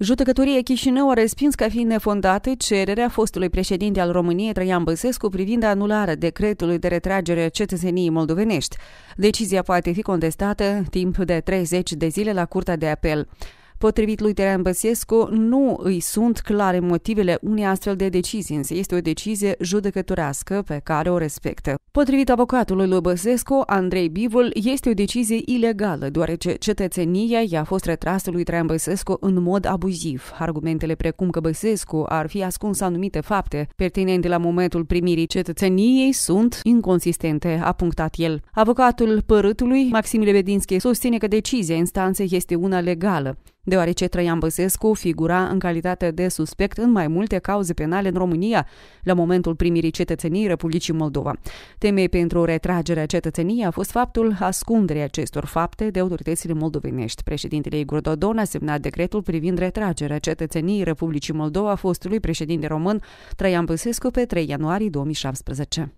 Judecătoria Chișinău a respins ca fiind nefondată cererea fostului președinte al României Traian Băsescu privind anularea decretului de retragere a cetățeniei moldovenești. Decizia poate fi contestată timp de 30 de zile la Curtea de Apel. Potrivit lui Terean Băsescu, nu îi sunt clare motivele unei astfel de decizii, însă este o decizie judecătorească pe care o respectă. Potrivit avocatului lui Băsescu, Andrei Bivul, este o decizie ilegală, deoarece cetățenia i-a fost retrasă lui Traian Băsescu în mod abuziv. Argumentele precum că Băsescu ar fi ascuns anumite fapte pertinente la momentul primirii cetățeniei sunt inconsistente, a punctat el. Avocatul părâtului, Maxim Lebedinski, susține că decizia instanței este una legală deoarece Traian Băsescu figura în calitate de suspect în mai multe cauze penale în România la momentul primirii cetățeniei Republicii Moldova. Temei pentru retragerea cetățeniei a fost faptul ascunderii acestor fapte de autoritățile moldovenești. Președintele Igor Dodon a semnat decretul privind retragerea cetățeniei Republicii Moldova fostului președinte român Traian Băsescu pe 3 ianuarie 2017.